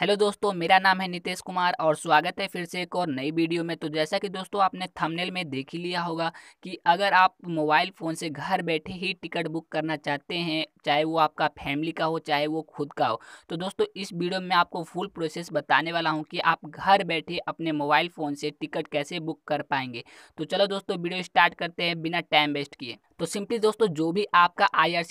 hello दोस्तों मेरा नाम है नितेश कुमार और स्वागत है फिर से एक और नई वीडियो में तो जैसा कि दोस्तों आपने थंबनेल में देख ही लिया होगा कि अगर आप मोबाइल फ़ोन से घर बैठे ही टिकट बुक करना चाहते हैं चाहे वो आपका फैमिली का हो चाहे वो खुद का हो तो दोस्तों इस वीडियो में आपको फुल प्रोसेस बताने वाला हूँ कि आप घर बैठे अपने मोबाइल फ़ोन से टिकट कैसे बुक कर पाएंगे तो चलो दोस्तों वीडियो स्टार्ट करते हैं बिना टाइम वेस्ट किए तो सिंपली दोस्तों जो भी आपका आई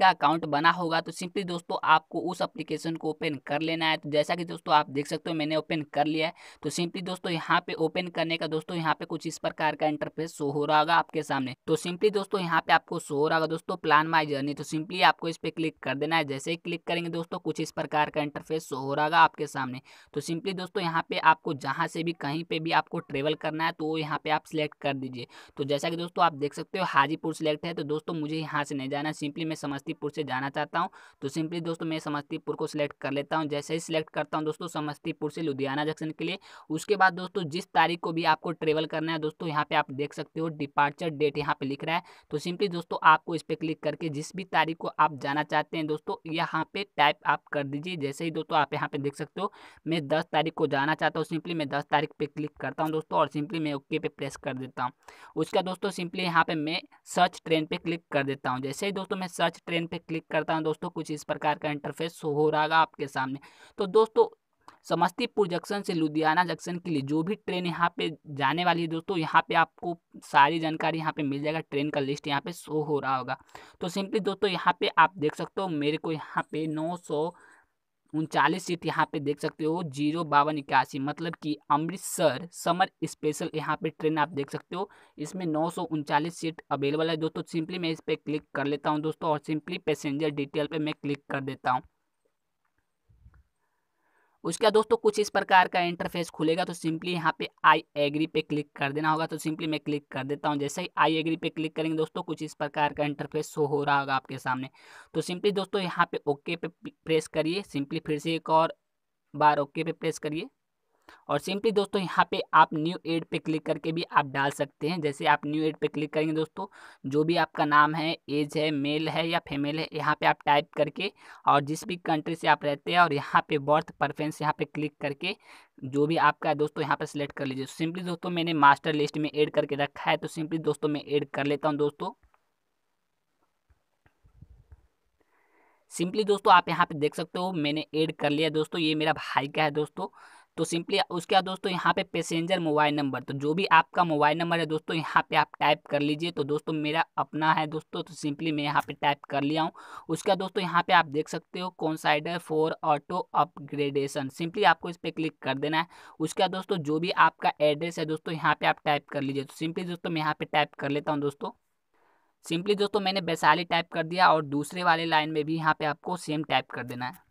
का अकाउंट बना होगा तो सिंपली दोस्तों आपको उस अप्लीकेशन को ओपन कर लेना है तो जैसे जैसा कि दोस्तों आप देख सकते हो मैंने ओपन कर लिया है तो सिंपली दोस्तों यहाँ पे ओपन करने का दोस्तों यहाँ पे कुछ इस प्रकार का इंटरफेस शो हो रहा होगा आपके सामने तो सिंपली दोस्तों यहाँ पे आपको शो हो रहा होगा दोस्तों प्लान माई जर्नी तो सिंपली आपको इस पे क्लिक कर देना है जैसे ही क्लिक करेंगे दोस्तों कुछ इस प्रकार का इंटरफेस शो हो रहा होगा आपके सामने तो सिंपली दोस्तों यहाँ पे आपको जहां से भी कहीं पे भी आपको ट्रेवल करना है तो यहाँ पे आप सिलेक्ट कर दीजिए तो जैसा कि दोस्तों आप देख सकते हो हाजीपुर सिलेक्ट है तो दोस्तों मुझे यहाँ से नहीं जाना सिंपली मैं समस्तीपुर से जाना चाहता हूँ तो सिंपली दोस्तों मैं समस्तीपुर को सिलेक्ट कर लेता हूँ जैसे ही सिलेक्ट करता हूँ दोस्तों समस्तीपुर से लुधियाना जंक्शन के लिए उसके बाद दोस्तों जिस तारीख को भी आपको ट्रेवल करना है दोस्तों यहाँ पे आप देख सकते हो डिपार्चर डेट यहाँ पे लिख रहा है तो सिंपली दोस्तों आपको इस पर क्लिक करके जिस भी तारीख को आप जाना चाहते हैं दोस्तों यहाँ पे टाइप आप कर दीजिए जैसे ही दोस्तों आप यहाँ पे देख सकते हो मैं दस तारीख को जाना चाहता हूँ सिंपली मैं दस तारीख पे क्लिक करता हूँ दोस्तों और सिंपली मैं ओके पे प्रेस कर देता हूँ उसका दोस्तों सिंपली यहाँ पे मैं सर्च ट्रेन पे क्लिक कर देता हूँ जैसे ही दोस्तों मैं सर्च ट्रेन पे क्लिक करता हूँ दोस्तों कुछ इस प्रकार का इंटरफेस हो रहा आपके सामने तो दोस्तों दोस्तों समस्तीपुर जंक्शन से लुधियाना जंक्शन के लिए जो भी ट्रेन यहाँ पे जाने वाली है दोस्तों यहाँ पे आपको सारी जानकारी यहाँ पे मिल जाएगा ट्रेन का लिस्ट यहाँ पे शो हो रहा होगा तो सिंपली दोस्तों यहाँ पे आप देख सकते हो मेरे को यहाँ पे नौ सौ उनचालीस सीट यहाँ पे देख सकते हो जीरो बावन इक्यासी मतलब कि अमृतसर समर स्पेशल यहाँ पे ट्रेन आप देख सकते हो इसमें नौ सौ उनचालीस सीट अवेलेबल है दोस्तों सिंपली मैं इस पर क्लिक कर लेता हूँ दोस्तों और सिंपली पैसेंजर डिटेल पे मैं क्लिक कर देता हूँ उसके बाद दोस्तों कुछ इस प्रकार का इंटरफेस खुलेगा तो सिंपली यहाँ पे आई एग्री पे क्लिक कर देना होगा तो सिंपली मैं क्लिक कर देता हूँ जैसे ही आई एग्री पे क्लिक करेंगे दोस्तों कुछ इस प्रकार का इंटरफेस शो हो रहा होगा आपके सामने तो सिंपली दोस्तों यहाँ पे ओके पे प्रेस करिए सिंपली फिर से एक और बार ओके पे प्रेस करिए और सिंपली दोस्तों यहाँ पे आप न्यू एड पे क्लिक करके भी आप डाल सकते हैं जैसे आप न्यू एड पे क्लिक करेंगे दोस्तों जो भी आपका नाम है एज है मेल है या फीमेल है यहाँ पे आप टाइप करके और जिस भी कंट्री से आप रहते हैं और यहाँ पे बर्थ परफेंस यहाँ पे क्लिक करके जो भी आपका है दोस्तों यहाँ पर सिलेक्ट कर लीजिए सिंपली दोस्तों मैंने मास्टर लिस्ट में एड करके रखा है तो सिंपली दोस्तों मैं एड कर लेता हूँ दोस्तों सिंपली दोस्तों आप यहाँ पे देख सकते हो मैंने ऐड कर लिया दोस्तों ये मेरा भाई का है दोस्तों तो सिंपली उसके बाद दोस्तों यहाँ पे पैसेंजर मोबाइल नंबर तो जो भी आपका मोबाइल नंबर है दोस्तों यहाँ पे आप टाइप कर लीजिए तो दोस्तों मेरा अपना है दोस्तों तो सिंपली मैं यहाँ पे टाइप कर लिया हूँ उसके बाद दोस्तों यहाँ पे आप देख सकते हो कौन सा आइडर ऑटो अपग्रेडेशन सिंपली आपको इस पर क्लिक कर देना है उसके बाद दोस्तों जो भी आपका एड्रेस है दोस्तों यहाँ पे आप टाइप कर लीजिए तो सिंपली दोस्तों मैं यहाँ पे टाइप कर लेता हूँ दोस्तों सिंपली दोस्तों मैंने वैशाली टाइप कर दिया और दूसरे वाले लाइन में भी यहाँ पे आपको सेम टाइप कर देना है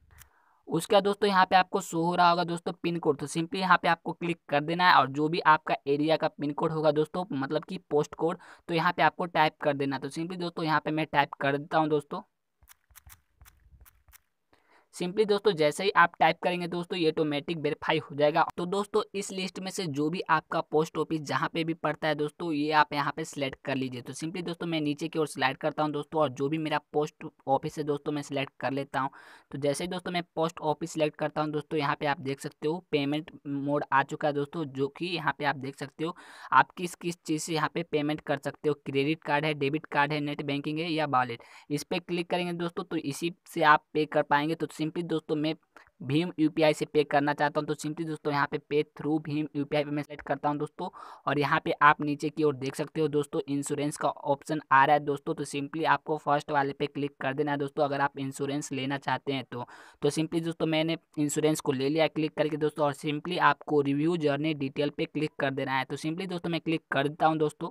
उसके बाद दोस्तों यहाँ पे आपको शो हो रहा होगा दोस्तों पिन कोड तो सिंपली यहाँ पे आपको क्लिक कर देना है और जो भी आपका एरिया का पिन कोड होगा दोस्तों मतलब कि पोस्ट कोड तो यहाँ पे आपको टाइप कर देना तो सिंपली दोस्तों यहाँ पे मैं टाइप कर देता हूँ दोस्तों सिंपली दोस्तों जैसे ही आप टाइप करेंगे दोस्तों ये ऑटोमेटिक वेरीफाई हो जाएगा तो दोस्तों इस लिस्ट में से जो भी आपका पोस्ट ऑफिस जहाँ पे भी पड़ता है दोस्तों ये आप यहाँ पे सिलेक्ट कर लीजिए तो सिंपली दोस्तों मैं नीचे की ओर सिलेक्ट करता हूँ दोस्तों और जो भी मेरा पोस्ट ऑफिस है दोस्तों मैं सिलेक्ट कर लेता हूँ तो जैसे ही दोस्तों मैं पोस्ट ऑफिस सिलेक्ट करता हूँ दोस्तों यहाँ पे आप देख सकते हो पेमेंट मोड आ चुका है दोस्तों जो कि यहाँ पे आप देख सकते हो आप किस किस चीज़ से यहाँ पे पेमेंट कर सकते हो क्रेडिट कार्ड है डेबिट कार्ड है नेट बैंकिंग है या वॉलेट इस पर क्लिक करेंगे दोस्तों तो इसी से आप पे कर पाएंगे तो सिम सिंपली दोस्तों मैं भीम यूपीआई से पे करना चाहता हूं तो सिंपली दोस्तों यहां पे पे थ्रू भीम यूपीआई पी मैं सेलेक्ट करता हूं दोस्तों और यहां पे आप नीचे की ओर देख सकते हो दोस्तों इंश्योरेंस का ऑप्शन आ रहा है दोस्तों तो सिंपली आपको फर्स्ट वाले पे क्लिक कर देना है दोस्तों अगर आप इंश्योरेंस लेना चाहते हैं तो तो सिंपली दोस्तों मैंने इंश्योरेंस को ले लिया क्लिक करके दोस्तों और सिंपली आपको रिव्यू जर्नी डिटेल पर क्लिक कर देना है तो सिंपली दोस्तों मैं क्लिक कर देता हूँ दोस्तों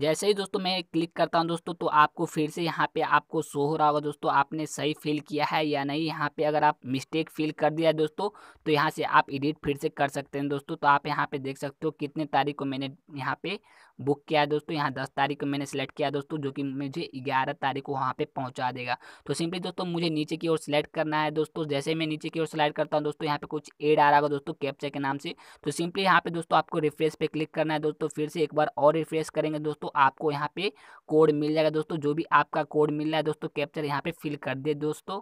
जैसे ही दोस्तों मैं क्लिक करता हूं दोस्तों तो आपको फिर से यहां पे आपको शो हो रहा होगा दोस्तों आपने सही फिल किया है या नहीं यहां पे अगर आप मिस्टेक फिल कर दिया है दोस्तों तो यहां से आप एडिट फिर से कर सकते हैं दोस्तों तो आप यहां पे देख सकते हो कितने तारीख को मैंने यहाँ पे बुक किया है दोस्तों यहाँ दस तारीख को मैंने सेलेक्ट किया दोस्तों जो कि मुझे ग्यारह तारीख को वहाँ पर पहुँचा देगा तो सिंपली दोस्तों मुझे नीचे की ओर सेलेक्ट करना है दोस्तों जैसे मैं नीचे की ओर सेलेक्ट करता हूँ दोस्तों यहाँ पर कुछ एड आ रहा होगा दोस्तों कैप्चर के नाम से तो सिंपली यहाँ पे दोस्तों आपको रिफ्रेश पर क्लिक करना है दोस्तों फिर से एक बार और रिफ्रेश करेंगे दोस्तों दोस्तों आपको यहाँ पे कोड मिल जाएगा दोस्तों जो भी आपका कोड मिल रहा है दोस्तों कैप्चर यहाँ पे फिल कर दे दोस्तों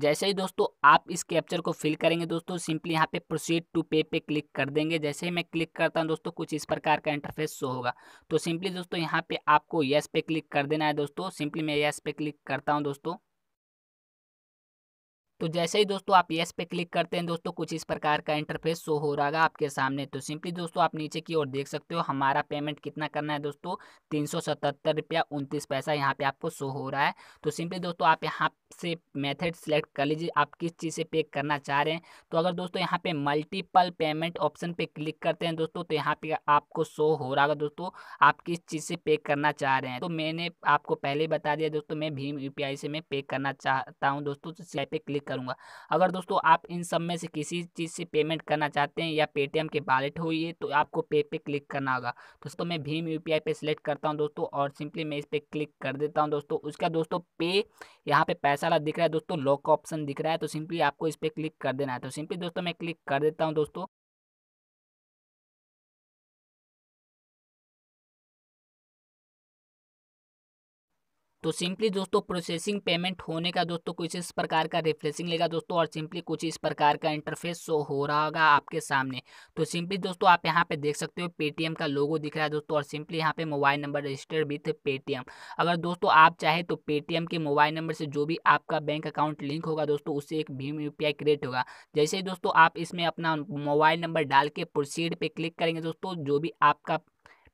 जैसे ही दोस्तों आप इस कैप्चर को फिल करेंगे दोस्तों सिंपली यहाँ पे प्रोसीड टू पे पे क्लिक कर देंगे जैसे ही मैं क्लिक करता हूँ दोस्तों कुछ इस प्रकार का इंटरफेस शो होगा तो सिंपली दोस्तों यहाँ पे आपको यस पे क्लिक कर देना है दोस्तों सिंपली मैं यस पे क्लिक करता हूँ दोस्तों तो जैसे ही दोस्तों आप येस पे क्लिक करते हैं दोस्तों कुछ इस प्रकार का इंटरफेस शो हो रहा है आपके सामने तो सिंपली दोस्तों आप नीचे की ओर देख सकते हो हमारा पेमेंट कितना करना है दोस्तों तीन सौ सतहत्तर रुपया उनतीस पैसा यहाँ पे आपको शो हो रहा है तो सिंपली दोस्तों आप यहाँ से मेथड सेलेक्ट कर लीजिए आप किस चीज़ से पे करना चाह रहे हैं तो अगर दोस्तों यहाँ पे मल्टीपल पेमेंट ऑप्शन पे क्लिक करते हैं दोस्तों तो यहाँ पे आपको शो हो रहा होगा दोस्तों आप किस चीज़ से पे करना चाह रहे हैं तो मैंने आपको पहले बता दिया दोस्तों मैं भीम यू से मैं पे करना चाहता हूँ दोस्तों तो पे क्लिक करूँगा अगर दोस्तों आप इन सब में से किसी चीज़ से पेमेंट करना चाहते हैं या पेटीएम के वालेट हो ये तो आपको पे पे क्लिक करना होगा दोस्तों मैं भीम यू पी पे करता हूँ दोस्तों और सिंपली मैं इस पर क्लिक कर देता हूँ दोस्तों उसका दोस्तों पे यहाँ पे पैसा वाला दिख रहा है दोस्तों लॉक ऑप्शन दिख रहा है तो सिंपली आपको इस पर क्लिक कर देना है तो सिंपली दोस्तों मैं क्लिक कर देता हूँ दोस्तों तो सिंपली दोस्तों प्रोसेसिंग पेमेंट होने का दोस्तों कुछ इस प्रकार का रिफ्रेशिंग लेगा दोस्तों और सिंपली कुछ इस प्रकार का इंटरफेस शो हो रहा होगा आपके सामने तो सिंपली दोस्तों आप यहाँ पे देख सकते हो पेटीएम का लोगो दिख रहा है दोस्तों और सिंपली यहाँ पे mobile number registered with Paytm अगर दोस्तों आप चाहे तो पेटीएम के मोबाइल नंबर से जो भी आपका बैंक अकाउंट लिंक होगा दोस्तों उससे एक भीम यू क्रिएट होगा जैसे ही दोस्तों आप इसमें अपना मोबाइल नंबर डाल के प्रोसीड पे क्लिक करेंगे दोस्तों जो भी आपका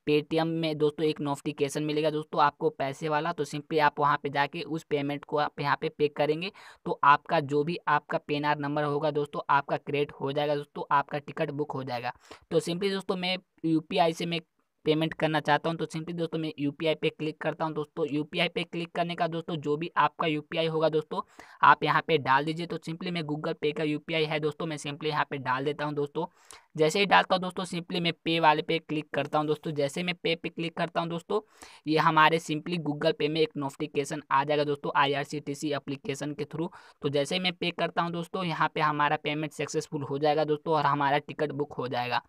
पेटीएम में दोस्तों एक नोटिफिकेशन मिलेगा दोस्तों आपको पैसे वाला तो सिंपली आप वहाँ पे जाके उस पेमेंट को आप यहाँ पे पे करेंगे तो आपका जो भी आपका पेन आर नंबर होगा दोस्तों आपका क्रिएट हो जाएगा दोस्तों आपका टिकट बुक हो जाएगा तो सिंपली दोस्तों मैं यूपीआई से मैं पेमेंट करना चाहता हूँ तो सिंपली दोस्तों मैं यू पे क्लिक करता हूँ दोस्तों यू पे क्लिक करने का दोस्तों जो भी आपका यू होगा दोस्तों आप यहाँ पे डाल दीजिए तो सिंपली मैं गूगल पे का यू है दोस्तों मैं सिंपली यहाँ पे डाल देता हूँ दोस्तों जैसे ही डालता हूँ दोस्तों सिंपली मैं पे वाले पे क्लिक करता हूँ दोस्तों जैसे मैं पे पे क्लिक करता हूँ दोस्तों ये हमारे सिंपली गूगल पे में एक नोटिफिकेशन आ जाएगा दोस्तों आईआरसीटीसी एप्लीकेशन के थ्रू तो जैसे मैं पे करता हूँ दोस्तों यहाँ पे हमारा पेमेंट सक्सेसफुल हो जाएगा दोस्तों और हमारा टिकट बुक हो जाएगा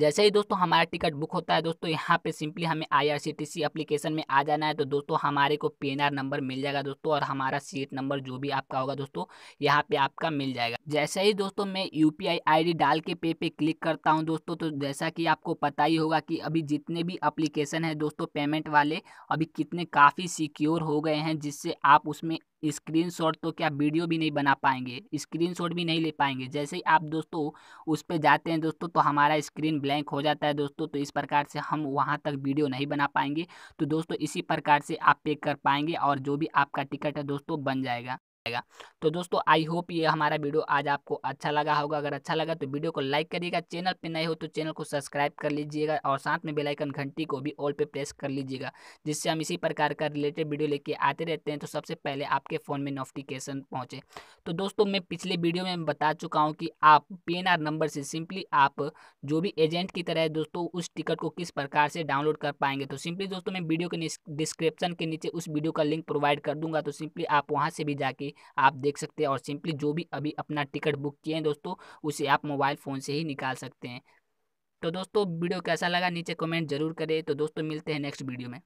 जैसे ही दोस्तों हमारा टिकट बुक होता है दोस्तों यहाँ पे सिंपली हमें आईआरसीटीसी एप्लीकेशन में आ जाना है तो दोस्तों हमारे को पीएनआर नंबर मिल जाएगा दोस्तों और हमारा सीट नंबर जो भी आपका होगा दोस्तों यहाँ पे आपका मिल जाएगा जैसे ही दोस्तों मैं यूपीआई आईडी डाल के पे पे क्लिक करता हूँ दोस्तों तो जैसा कि आपको पता ही होगा कि अभी जितने भी अप्लीकेशन है दोस्तों पेमेंट वाले अभी कितने काफ़ी सिक्योर हो गए हैं जिससे आप उसमें स्क्रीनशॉट तो क्या वीडियो भी नहीं बना पाएंगे स्क्रीनशॉट भी नहीं ले पाएंगे जैसे ही आप दोस्तों उस पर जाते हैं दोस्तों तो हमारा स्क्रीन ब्लैंक हो जाता है दोस्तों तो इस प्रकार से हम वहाँ तक वीडियो नहीं बना पाएंगे तो दोस्तों इसी प्रकार से आप पे कर पाएंगे और जो भी आपका टिकट है दोस्तों बन जाएगा जाएगा तो दोस्तों आई होप ये हमारा वीडियो आज आपको अच्छा लगा होगा अगर अच्छा लगा तो वीडियो को लाइक करिएगा चैनल पर नए हो तो चैनल को सब्सक्राइब कर लीजिएगा और साथ में बेलाइकन घंटी को भी ऑल पर प्रेस कर लीजिएगा जिससे हम इसी प्रकार का रिलेटेड वीडियो लेके आते रहते हैं तो सबसे पहले आपके फ़ोन में नोटिफिकेशन पहुँचे तो दोस्तों मैं पिछले वीडियो में बता चुका हूँ कि आप पी नंबर से सिंपली आप जो भी एजेंट की तरह दोस्तों उस टिकट को किस प्रकार से डाउनलोड कर पाएंगे तो सिंपली दोस्तों मैं वीडियो के डिस्क्रिप्शन के नीचे उस वीडियो का लिंक प्रोवाइड कर दूंगा तो सिंपली आप वहाँ से भी जाके आप देख सकते हैं और सिंपली जो भी अभी अपना टिकट बुक किए हैं दोस्तों उसे आप मोबाइल फ़ोन से ही निकाल सकते हैं तो दोस्तों वीडियो कैसा लगा नीचे कमेंट जरूर करें तो दोस्तों मिलते हैं नेक्स्ट वीडियो में